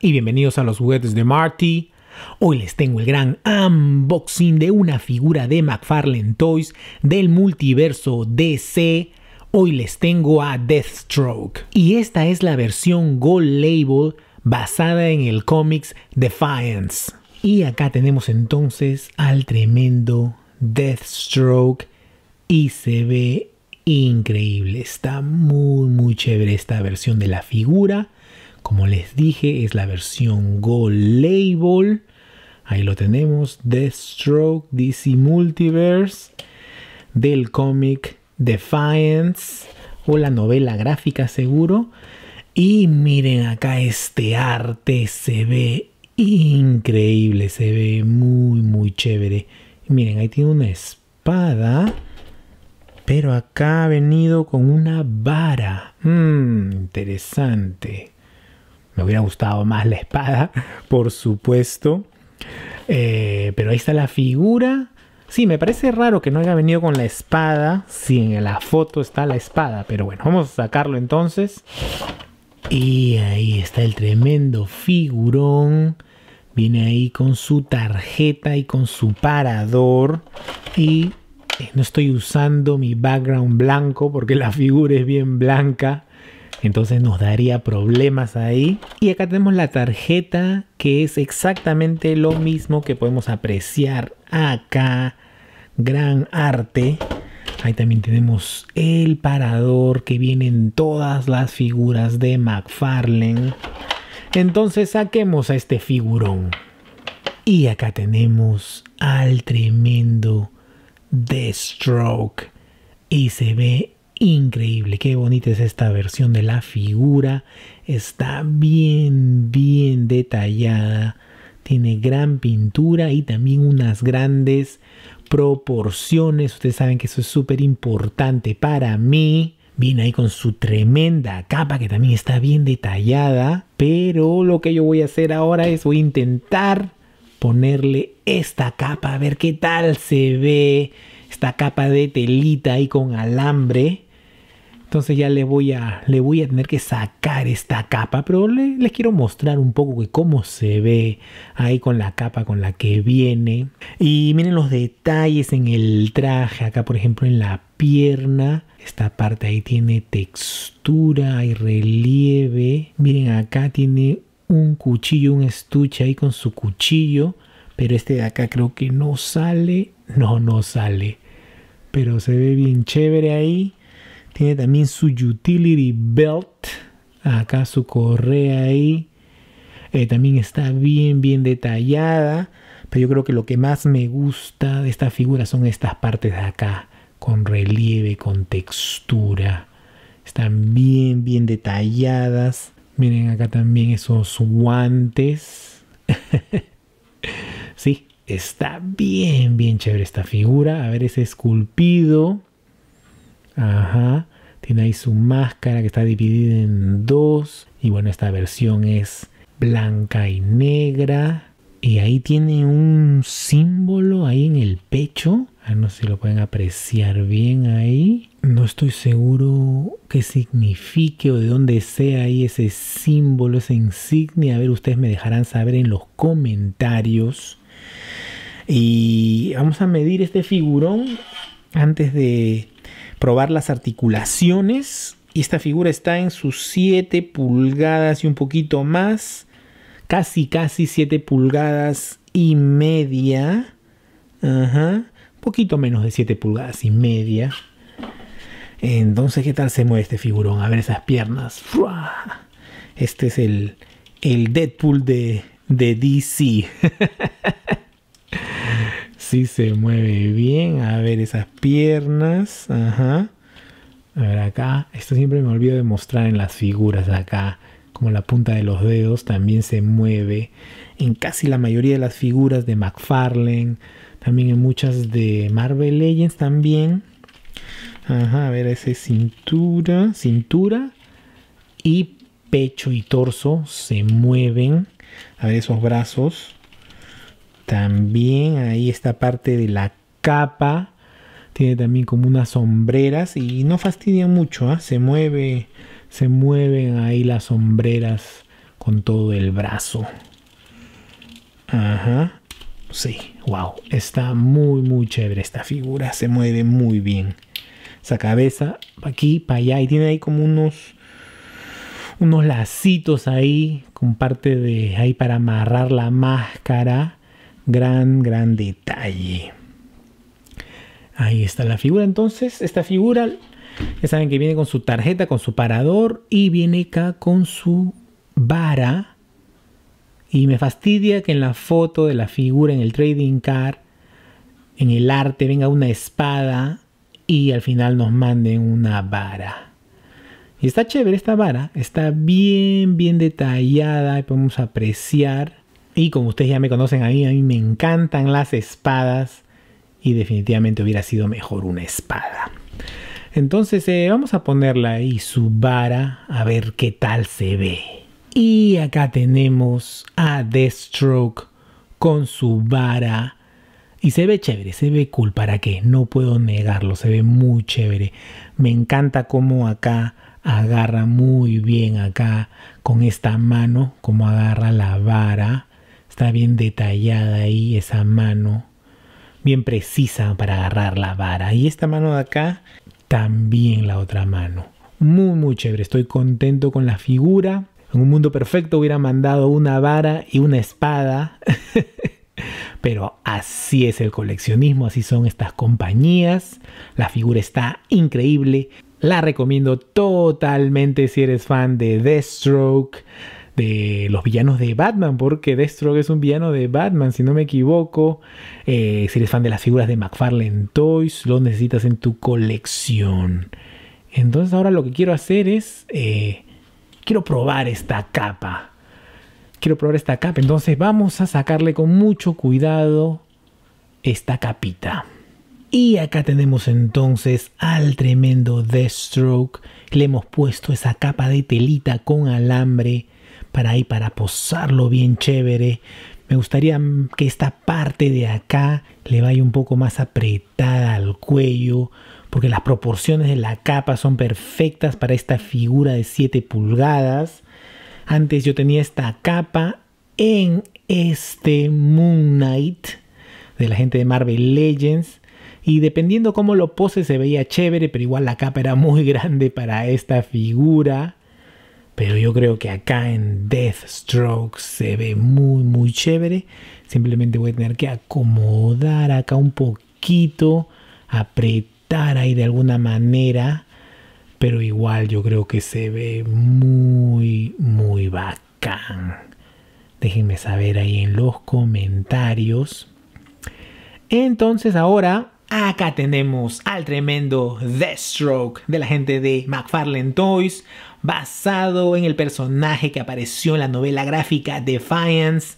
y bienvenidos a los juguetes de Marty. Hoy les tengo el gran unboxing de una figura de McFarlane Toys del multiverso DC. Hoy les tengo a Deathstroke. Y esta es la versión Gold Label basada en el cómics Defiance. Y acá tenemos entonces al tremendo Deathstroke y se ve increíble. Está muy muy chévere esta versión de la figura. Como les dije, es la versión Go Label. Ahí lo tenemos, stroke DC Multiverse del cómic Defiance o la novela gráfica seguro. Y miren acá este arte, se ve increíble, se ve muy muy chévere. Miren, ahí tiene una espada, pero acá ha venido con una vara. Mmm, interesante. Me hubiera gustado más la espada, por supuesto. Eh, pero ahí está la figura. Sí, me parece raro que no haya venido con la espada. Si en la foto está la espada. Pero bueno, vamos a sacarlo entonces. Y ahí está el tremendo figurón. Viene ahí con su tarjeta y con su parador. Y eh, no estoy usando mi background blanco porque la figura es bien blanca. Entonces nos daría problemas ahí. Y acá tenemos la tarjeta que es exactamente lo mismo que podemos apreciar acá. Gran arte. Ahí también tenemos el parador que vienen todas las figuras de McFarlane. Entonces saquemos a este figurón. Y acá tenemos al tremendo The Stroke. Y se ve increíble. Qué bonita es esta versión de la figura. Está bien, bien detallada. Tiene gran pintura y también unas grandes proporciones. Ustedes saben que eso es súper importante para mí. Viene ahí con su tremenda capa que también está bien detallada. Pero lo que yo voy a hacer ahora es voy a intentar ponerle esta capa a ver qué tal se ve esta capa de telita ahí con alambre entonces ya le voy a, le voy a tener que sacar esta capa, pero les quiero mostrar un poco cómo se ve ahí con la capa con la que viene. Y miren los detalles en el traje, acá por ejemplo en la pierna. Esta parte ahí tiene textura, y relieve. Miren acá tiene un cuchillo, un estuche ahí con su cuchillo. Pero este de acá creo que no sale. No, no sale. Pero se ve bien chévere ahí. Tiene también su utility belt. Acá su correa ahí. Eh, también está bien, bien detallada. Pero yo creo que lo que más me gusta de esta figura son estas partes de acá. Con relieve, con textura. Están bien, bien detalladas. Miren acá también esos guantes. sí, está bien, bien chévere esta figura. A ver, ese esculpido. Ajá. Tiene ahí su máscara que está dividida en dos. Y bueno, esta versión es blanca y negra. Y ahí tiene un símbolo ahí en el pecho. A ah, no sé si lo pueden apreciar bien ahí. No estoy seguro qué signifique o de dónde sea ahí ese símbolo, esa insignia. A ver, ustedes me dejarán saber en los comentarios. Y vamos a medir este figurón antes de probar las articulaciones. Y esta figura está en sus 7 pulgadas y un poquito más. Casi, casi 7 pulgadas y media. Ajá. Un poquito menos de 7 pulgadas y media. Entonces, ¿qué tal se mueve este figurón? A ver esas piernas. Este es el, el Deadpool de, de DC. Sí se mueve bien. A ver esas piernas. Ajá. A ver acá. Esto siempre me olvido de mostrar en las figuras acá. Como la punta de los dedos también se mueve. En casi la mayoría de las figuras de McFarlane. También en muchas de Marvel Legends también. Ajá, a ver, ese cintura, cintura y pecho y torso se mueven. A ver, esos brazos también ahí esta parte de la capa. Tiene también como unas sombreras y no fastidia mucho, ¿ah? se mueve, se mueven ahí las sombreras con todo el brazo. Ajá. Sí, wow. Está muy, muy chévere esta figura. Se mueve muy bien. Esa cabeza, aquí, para allá. Y tiene ahí como unos, unos lacitos ahí, con parte de ahí para amarrar la máscara gran, gran detalle. Ahí está la figura. Entonces, esta figura, ya saben que viene con su tarjeta, con su parador y viene acá con su vara. Y me fastidia que en la foto de la figura, en el trading card, en el arte, venga una espada y al final nos manden una vara. Y está chévere esta vara, está bien, bien detallada y podemos apreciar y como ustedes ya me conocen, a mí, a mí me encantan las espadas y definitivamente hubiera sido mejor una espada. Entonces eh, vamos a ponerla ahí su vara a ver qué tal se ve. Y acá tenemos a Deathstroke con su vara. Y se ve chévere, se ve cool, ¿para qué? No puedo negarlo, se ve muy chévere. Me encanta cómo acá agarra muy bien acá con esta mano, cómo agarra la vara está bien detallada ahí esa mano, bien precisa para agarrar la vara. Y esta mano de acá, también la otra mano. Muy, muy chévere. Estoy contento con la figura. En un mundo perfecto hubiera mandado una vara y una espada. Pero así es el coleccionismo, así son estas compañías. La figura está increíble. La recomiendo totalmente si eres fan de Deathstroke, de los villanos de Batman, porque Deathstroke es un villano de Batman, si no me equivoco. Eh, si eres fan de las figuras de McFarlane Toys, lo necesitas en tu colección. Entonces ahora lo que quiero hacer es, eh, quiero probar esta capa. Quiero probar esta capa, entonces vamos a sacarle con mucho cuidado esta capita. Y acá tenemos entonces al tremendo Deathstroke. Le hemos puesto esa capa de telita con alambre para ahí, para posarlo bien chévere. Me gustaría que esta parte de acá le vaya un poco más apretada al cuello, porque las proporciones de la capa son perfectas para esta figura de 7 pulgadas. Antes yo tenía esta capa en este Moon Knight de la gente de Marvel Legends. Y dependiendo cómo lo pose se veía chévere, pero igual la capa era muy grande para esta figura. Pero yo creo que acá en Deathstroke se ve muy, muy chévere. Simplemente voy a tener que acomodar acá un poquito, apretar ahí de alguna manera. Pero igual yo creo que se ve muy, muy bacán. Déjenme saber ahí en los comentarios. Entonces ahora Acá tenemos al tremendo Deathstroke de la gente de McFarlane Toys, basado en el personaje que apareció en la novela gráfica Defiance.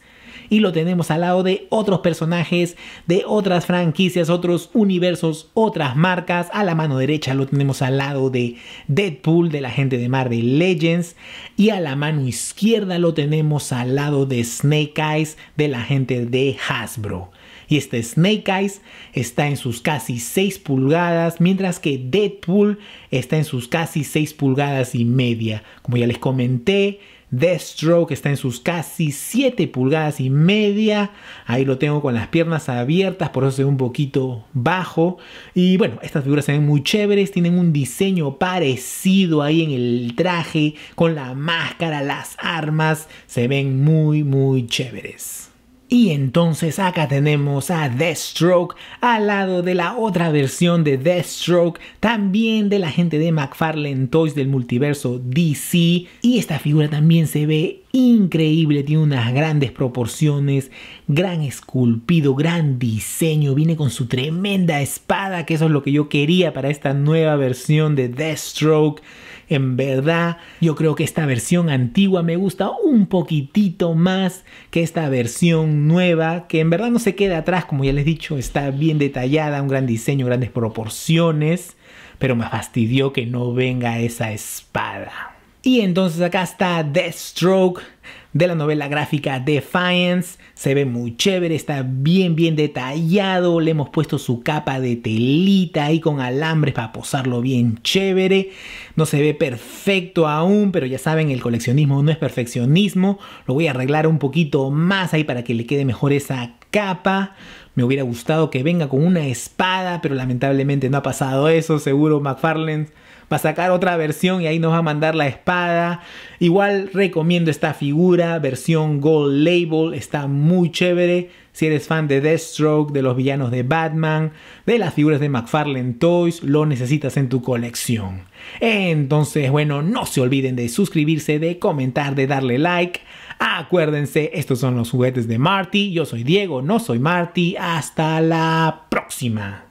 Y lo tenemos al lado de otros personajes de otras franquicias, otros universos, otras marcas. A la mano derecha lo tenemos al lado de Deadpool de la gente de Marvel Legends. Y a la mano izquierda lo tenemos al lado de Snake Eyes de la gente de Hasbro. Y este Snake Eyes está en sus casi 6 pulgadas, mientras que Deadpool está en sus casi 6 pulgadas y media. Como ya les comenté, Deathstroke está en sus casi 7 pulgadas y media. Ahí lo tengo con las piernas abiertas, por eso se ve un poquito bajo. Y bueno, estas figuras se ven muy chéveres, tienen un diseño parecido ahí en el traje, con la máscara, las armas. Se ven muy, muy chéveres. Y entonces acá tenemos a Deathstroke al lado de la otra versión de Deathstroke, también de la gente de McFarlane Toys del multiverso DC. Y esta figura también se ve increíble, tiene unas grandes proporciones, gran esculpido, gran diseño, viene con su tremenda espada, que eso es lo que yo quería para esta nueva versión de Deathstroke. En verdad, yo creo que esta versión antigua me gusta un poquitito más que esta versión nueva, que en verdad no se queda atrás, como ya les he dicho, está bien detallada, un gran diseño, grandes proporciones, pero me fastidió que no venga esa espada. Y entonces acá está Deathstroke de la novela gráfica Defiance. Se ve muy chévere, está bien bien detallado. Le hemos puesto su capa de telita ahí con alambres para posarlo bien chévere. No se ve perfecto aún, pero ya saben, el coleccionismo no es perfeccionismo. Lo voy a arreglar un poquito más ahí para que le quede mejor esa capa. Me hubiera gustado que venga con una espada, pero lamentablemente no ha pasado eso. Seguro McFarlane va a sacar otra versión y ahí nos va a mandar la espada. Igual recomiendo esta figura, versión Gold Label, está muy chévere. Si eres fan de Deathstroke, de los villanos de Batman, de las figuras de McFarlane Toys, lo necesitas en tu colección. Entonces, bueno, no se olviden de suscribirse, de comentar, de darle like. Acuérdense, estos son los juguetes de Marty. Yo soy Diego, no soy Marty. Hasta la próxima.